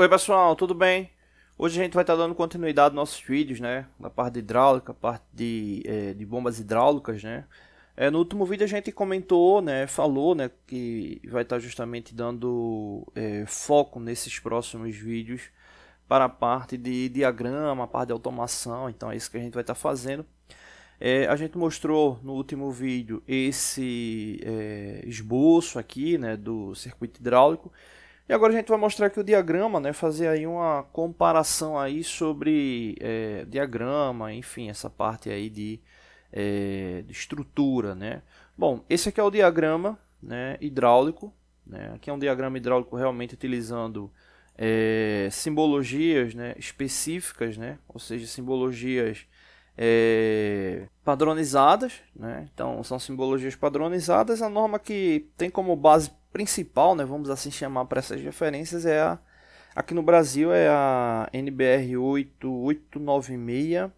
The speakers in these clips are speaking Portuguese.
Oi pessoal, tudo bem? Hoje a gente vai estar tá dando continuidade aos nossos vídeos, né? Na parte de hidráulica, parte de, é, de bombas hidráulicas, né? É, no último vídeo a gente comentou, né? Falou, né? Que vai estar tá justamente dando é, foco nesses próximos vídeos para a parte de diagrama, a parte de automação. Então é isso que a gente vai estar tá fazendo. a gente mostrou no último vídeo esse esboço aqui, né? Do circuito hidráulico e agora a gente vai mostrar aqui o diagrama, né? fazer aí uma comparação aí sobre é, diagrama, enfim, essa parte aí de, é, de, estrutura. Né? Bom, esse aqui é o diagrama né, hidráulico, né? aqui é um diagrama hidráulico realmente utilizando é, simbologias né, específicas, né? ou seja, simbologias é, padronizadas, né? então são simbologias padronizadas. A norma que tem como base principal, né, vamos assim chamar para essas referências, é a aqui no Brasil é a NBR 8896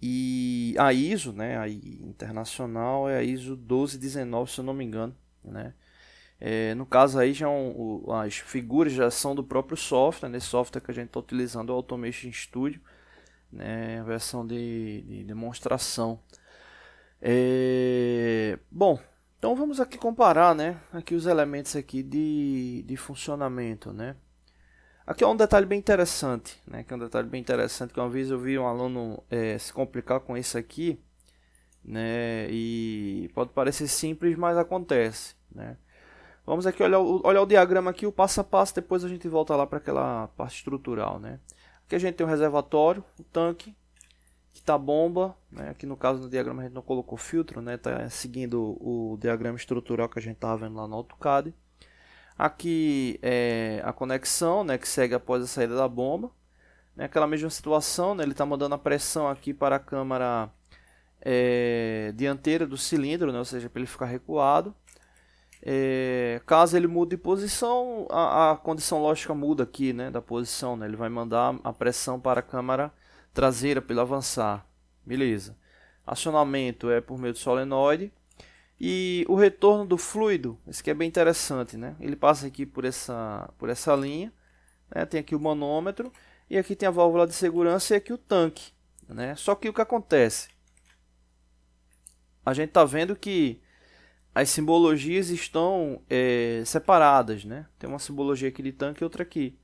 e a ISO, né, a internacional é a ISO 1219, se eu não me engano, né? É, no caso aí já é um, as figuras já são do próprio software, né, software que a gente está utilizando é o Automation Studio né? A versão de, de demonstração. É... Bom, então vamos aqui comparar, né? Aqui os elementos aqui de, de funcionamento, né? Aqui é um detalhe bem interessante, né? Que é um detalhe bem interessante que uma vez eu vi um aluno é, se complicar com isso aqui, né? E pode parecer simples, mas acontece, né? Vamos aqui olhar o, olhar o diagrama aqui, o passo a passo, depois a gente volta lá para aquela parte estrutural, né? Aqui a gente tem o um reservatório, o tanque, que está bomba. Né? Aqui no caso no diagrama a gente não colocou filtro, está né? Tá seguindo o diagrama estrutural que a gente estava vendo lá no AutoCAD. Aqui é a conexão né? que segue após a saída da bomba. Né? Aquela mesma situação, né? ele está mandando a pressão aqui para a câmara é, dianteira do cilindro, né? ou seja, para ele ficar recuado. É, caso ele mude de posição, a, a, condição lógica muda aqui, né, da posição, né? Ele vai mandar a pressão para a câmara traseira para ele avançar. Beleza. Acionamento é por meio do solenoide. E o retorno do fluido, esse aqui é bem interessante, né? Ele passa aqui por essa, por essa linha, né? tem aqui o manômetro, e aqui tem a válvula de segurança e aqui o tanque, né? Só que o que acontece? A gente está vendo que as simbologias estão é, separadas, né? Tem uma simbologia aqui de tanque e outra aqui.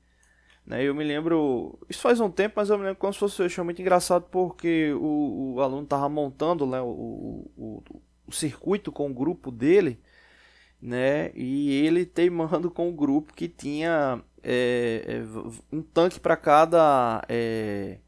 Né? Eu me lembro, isso faz um tempo, mas eu me lembro como se fosse, eu achei muito engraçado porque o, o aluno estava montando né, o, o, o, circuito com o grupo dele, né? E ele teimando com o grupo que tinha é, é um tanque para cada é,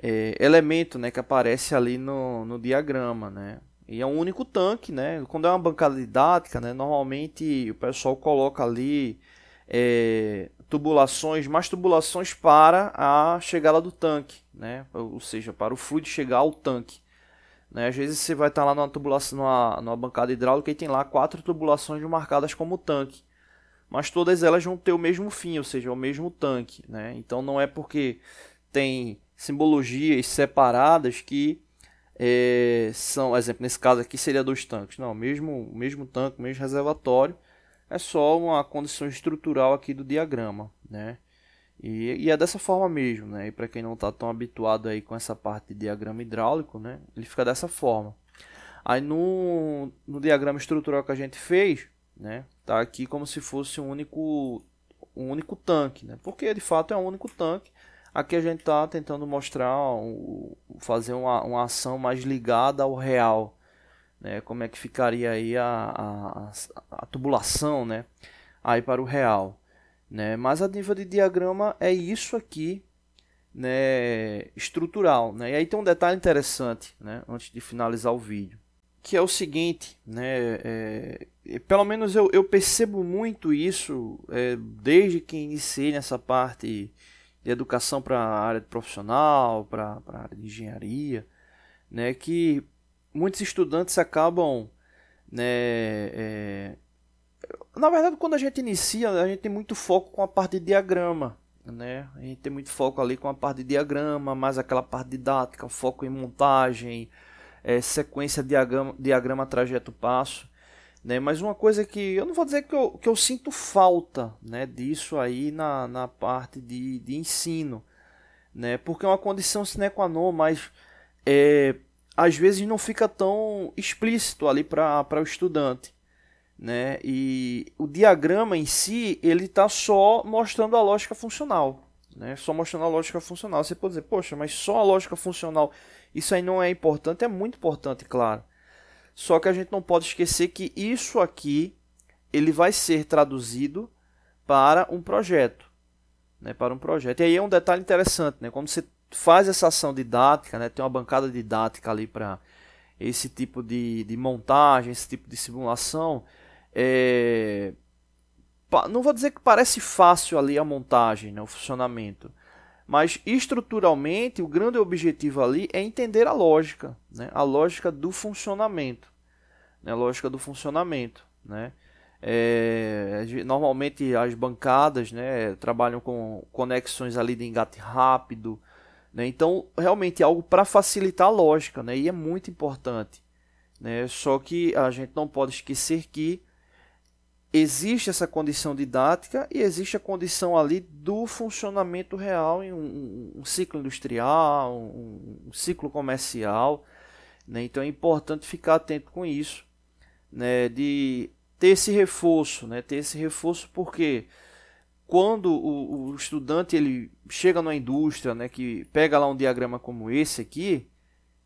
é, elemento, né? Que aparece ali no, no diagrama, né? E é um único tanque, né? Quando é uma bancada didática, né? Normalmente o pessoal coloca ali é, tubulações, mais tubulações para a chegada do tanque, né? Ou seja, para o fluido chegar ao tanque. Né? Às vezes você vai estar lá numa tubulação, numa, numa bancada hidráulica e tem lá quatro tubulações marcadas como tanque. Mas todas elas vão ter o mesmo fim, ou seja, o mesmo tanque, né? Então não é porque tem simbologias separadas que é, são, exemplo, nesse caso aqui seria dois tanques. Não, mesmo, mesmo tanque, mesmo reservatório, é só uma condição estrutural aqui do diagrama, né? E, e é dessa forma mesmo, né? E para quem não está tão habituado aí com essa parte de diagrama hidráulico, né? Ele fica dessa forma. Aí no, no diagrama estrutural que a gente fez, né? Tá aqui como se fosse um único um único tanque, né? Porque de fato é um único tanque Aqui a gente está tentando mostrar, fazer uma, uma ação mais ligada ao real. Né? Como é que ficaria aí a, a, a tubulação né? aí para o real. Né? Mas a nível de diagrama é isso aqui né, estrutural. Né? E aí tem um detalhe interessante, né, antes de finalizar o vídeo, que é o seguinte, né, é, é pelo menos eu, eu percebo muito isso é, desde que iniciei nessa parte de educação para a área profissional, para a área de engenharia, né, que muitos estudantes acabam, né, é... na verdade, quando a gente inicia, a gente tem muito foco com a parte de diagrama, né, a gente tem muito foco ali com a parte de diagrama, mais aquela parte didática, foco em montagem, é, sequência, diagrama, diagrama, trajeto, passo, né? Mas uma coisa que eu não vou dizer que eu, que eu sinto falta né, disso aí na, na parte de, de ensino, né? porque é uma condição sine qua non, mas é, às vezes não fica tão explícito ali para o estudante. Né? E o diagrama em si, ele está só mostrando a lógica funcional. Né? Só mostrando a lógica funcional. Você pode dizer, poxa, mas só a lógica funcional, isso aí não é importante? É muito importante, claro. Só que a gente não pode esquecer que isso aqui ele vai ser traduzido para um projeto, né, para um projeto. E aí é um detalhe interessante, né, quando você faz essa ação didática, né, tem uma bancada didática ali para esse tipo de, de montagem, esse tipo de simulação, é, não vou dizer que parece fácil ali a montagem, né, o funcionamento, mas estruturalmente, o grande objetivo ali é entender a lógica, né? a lógica do funcionamento. Né? A lógica do funcionamento. Né? É, normalmente as bancadas né, trabalham com conexões ali de engate rápido. Né? Então, realmente é algo para facilitar a lógica né? e é muito importante. Né? Só que a gente não pode esquecer que existe essa condição didática e existe a condição ali do funcionamento real em um, um ciclo industrial, um, um ciclo comercial. Né? Então é importante ficar atento com isso, né? de ter esse reforço, né? ter esse reforço porque quando o, o estudante ele chega na indústria, né? que pega lá um diagrama como esse aqui,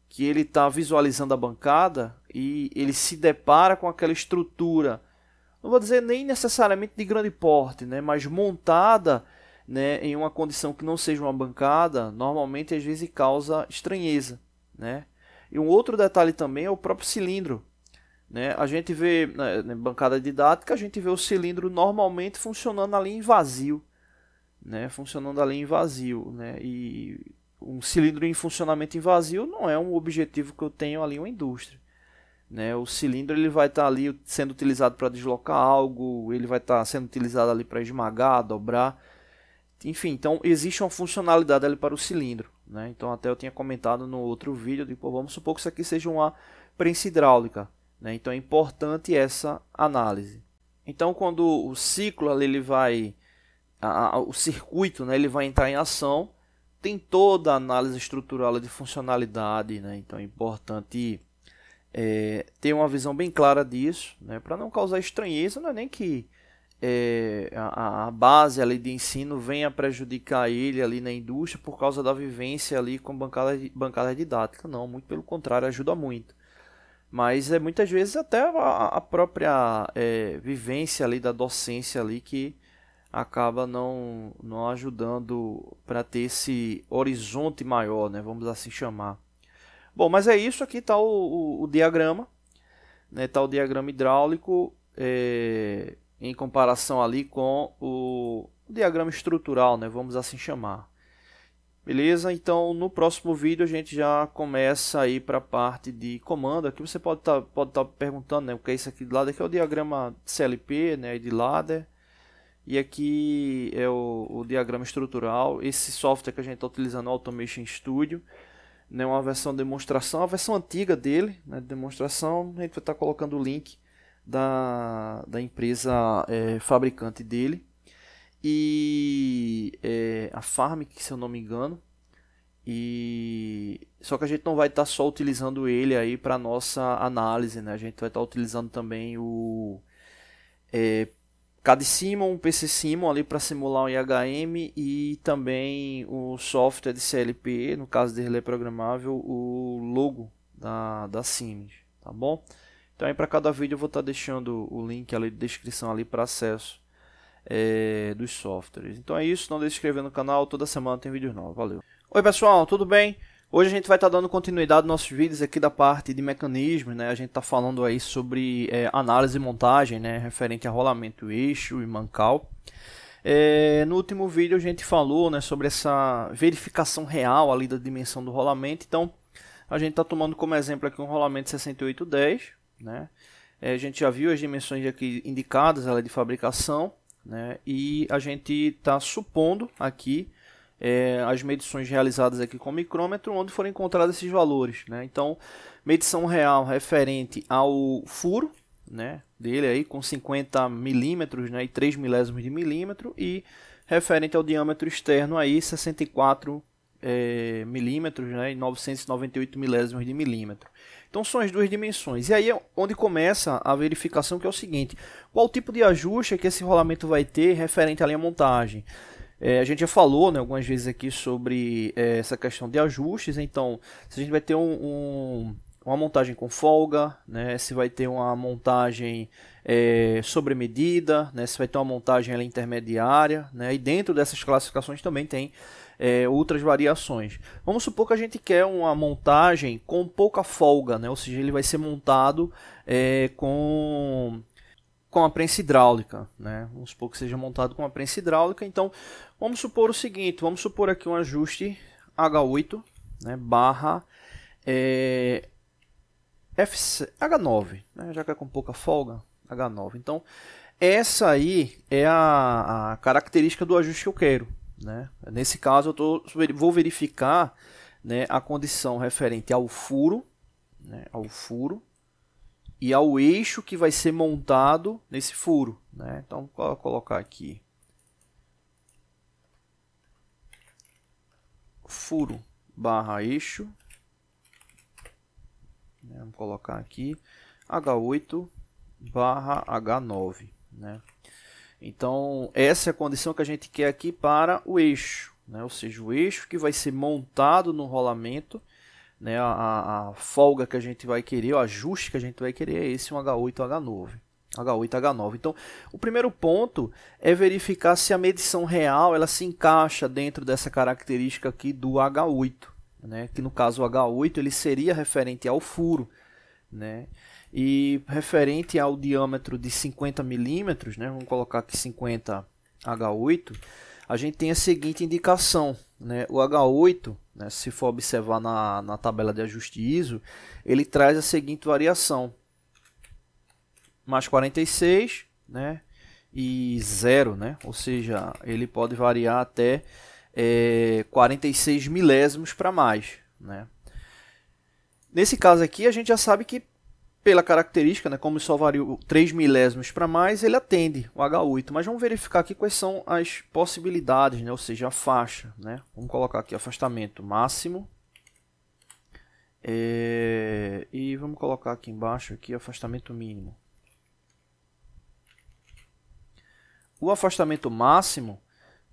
que ele está visualizando a bancada e ele se depara com aquela estrutura não vou dizer nem necessariamente de grande porte, né, mas montada né, em uma condição que não seja uma bancada, normalmente às vezes causa estranheza. Né? E um outro detalhe também é o próprio cilindro. Né? A gente vê, na né, né, bancada didática, a gente vê o cilindro normalmente funcionando ali em vazio. Né? Funcionando ali em vazio. Né? E um cilindro em funcionamento em vazio não é um objetivo que eu tenho ali uma indústria. Né? O cilindro ele vai estar tá ali sendo utilizado para deslocar algo, ele vai estar tá sendo utilizado ali para esmagar, dobrar. Enfim, então existe uma funcionalidade ali para o cilindro. Né? Então até eu tinha comentado no outro vídeo, de, pô, vamos supor que isso aqui seja uma prensa hidráulica. Né? Então é importante essa análise. Então quando o ciclo ali, ele vai, a, a, o circuito né, ele vai entrar em ação, tem toda a análise estrutural de funcionalidade. Né? Então é importante é, ter uma visão bem clara disso, né, para não causar estranheza, não é nem que é, a, a, base ali de ensino venha prejudicar ele ali na indústria por causa da vivência ali com bancada, bancada didática, não, muito pelo contrário, ajuda muito. Mas é muitas vezes até a, a própria é, vivência ali da docência ali que acaba não, não ajudando para ter esse horizonte maior, né? Vamos assim chamar. Bom, mas é isso. Aqui está o, o, o, diagrama. Está né? Tá o diagrama hidráulico é, em comparação ali com o, o diagrama estrutural, né? vamos assim chamar. Beleza? Então, no próximo vídeo a gente já começa aí para a parte de comando. Aqui você pode estar tá, pode tá perguntando né, o que é isso aqui de lado. Aqui é o diagrama CLP né, de ladder. E aqui é o, o diagrama estrutural. Esse software que a gente está utilizando, Automation Studio né, uma versão de demonstração, a versão antiga dele, né, de demonstração, a gente vai tá estar colocando o link da, da empresa é, fabricante dele e é, a Farm, que se eu não me engano, e só que a gente não vai estar tá só utilizando ele aí para nossa análise, né? A gente vai estar tá utilizando também o é, CAD Simon, um PC Simon ali para simular um IHM e também o software de CLP, no caso de relé programável, o logo da, da Siemens, tá bom? Então aí para cada vídeo eu vou estar tá deixando o link ali de descrição ali para acesso é, dos softwares. Então é isso, não deixe de se inscrever no canal, toda semana tem vídeos novos, valeu! Oi pessoal, tudo bem? Hoje a gente vai estar tá dando continuidade aos nossos vídeos aqui da parte de mecanismos, né? A gente está falando aí sobre é, análise e montagem, né? Referente a rolamento eixo e mancal. É, no último vídeo a gente falou né, sobre essa verificação real ali da dimensão do rolamento. Então a gente está tomando como exemplo aqui um rolamento 6810, né? É, a gente já viu as dimensões aqui indicadas, ela é de fabricação, né? E a gente está supondo aqui é, as medições realizadas aqui com o micrômetro, onde foram encontrados esses valores. Né? Então, medição real referente ao furo né, dele aí, com 50 milímetros né, e 3 milésimos de milímetro, e referente ao diâmetro externo aí, 64 é, milímetros né, e 998 milésimos de milímetro. Então são as duas dimensões. E aí é onde começa a verificação, que é o seguinte: qual tipo de ajuste que esse rolamento vai ter referente à linha montagem? É, a gente já falou né, algumas vezes aqui sobre é, essa questão de ajustes, então se a gente vai ter um, um, uma montagem com folga, né, se vai ter uma montagem é, sobre medida, né, se vai ter uma montagem ela, intermediária, né, e dentro dessas classificações também tem é, outras variações. Vamos supor que a gente quer uma montagem com pouca folga, né? ou seja, ele vai ser montado é, com com a prensa hidráulica, né? Vamos supor que seja montado com a prensa hidráulica. Então, vamos supor o seguinte, vamos supor aqui um ajuste H8, né, barra é, F, H9, né, já que é com pouca folga, H9. Então, essa aí é a, a característica do ajuste que eu quero. Né? Nesse caso, eu tô, vou verificar né, a condição referente ao furo, né, ao furo e ao eixo que vai ser montado nesse furo. Né? Então, vou colocar aqui. Furo barra eixo. Né? Vamos colocar aqui H8 barra H9. Né? Então, essa é a condição que a gente quer aqui para o eixo. Né? Ou seja, o eixo que vai ser montado no rolamento né, a, a, folga que a gente vai querer, o ajuste que a gente vai querer é esse um H8 H9. H8 H9. Então, o primeiro ponto é verificar se a medição real ela se encaixa dentro dessa característica aqui do H8, né? Que no caso o H8 ele seria referente ao furo, né? E referente ao diâmetro de 50 milímetros, né? Vamos colocar aqui 50 H8. A gente tem a seguinte indicação, né? O H8 né? Se for observar na, na tabela de ajuste ISO, ele traz a seguinte variação. Mais 46 né? e 0, né? ou seja, ele pode variar até é, 46 milésimos para mais. Né? Nesse caso aqui, a gente já sabe que pela característica, né, como só variou 3 milésimos para mais, ele atende o H8. Mas vamos verificar aqui quais são as possibilidades, né, ou seja, a faixa. Né? Vamos colocar aqui afastamento máximo. É, e vamos colocar aqui embaixo aqui afastamento mínimo. O afastamento máximo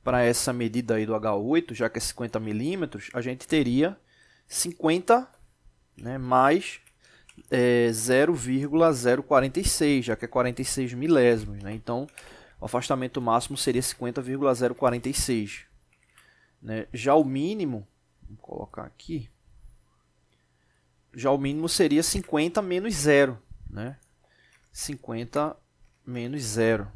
para essa medida aí do H8, já que é 50 milímetros, a gente teria 50 né, mais é 0,046, já que é 46 milésimos, né? Então, o afastamento máximo seria 50,046. Né? Já o mínimo, vou colocar aqui, já o mínimo seria 50 menos 0, né? 50 menos 0,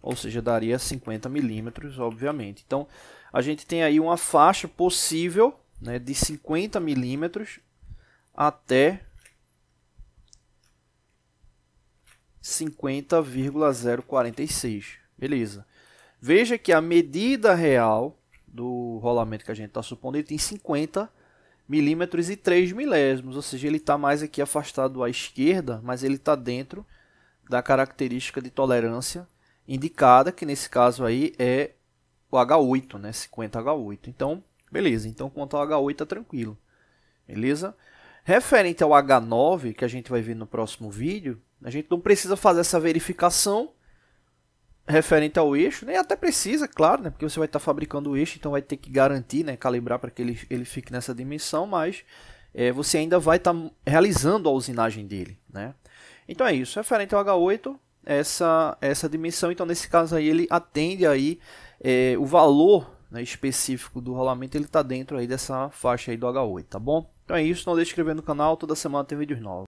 ou seja, daria 50 milímetros, obviamente. Então, a gente tem aí uma faixa possível né, de 50 milímetros até 50,046. Beleza. Veja que a medida real do rolamento que a gente está supondo, ele tem 50 milímetros e 3 milésimos, ou seja, ele está mais aqui afastado à esquerda, mas ele está dentro da característica de tolerância indicada, que nesse caso aí é o H8, né? 50H8. Então, beleza. Então, quanto ao H8, está tranquilo. Beleza? Referente ao H9, que a gente vai ver no próximo vídeo, a gente não precisa fazer essa verificação referente ao eixo, nem até precisa, claro, né? Porque você vai estar tá fabricando o eixo, então vai ter que garantir, né? Calibrar para que ele, ele fique nessa dimensão, mas é, você ainda vai estar tá realizando a usinagem dele, né? Então é isso, referente ao H8, essa, essa dimensão, então nesse caso aí ele atende aí é, o valor né, específico do rolamento, ele está dentro aí dessa faixa aí do H8, tá bom? Então é isso, não deixe de inscrever no canal, toda semana tem vídeos novos.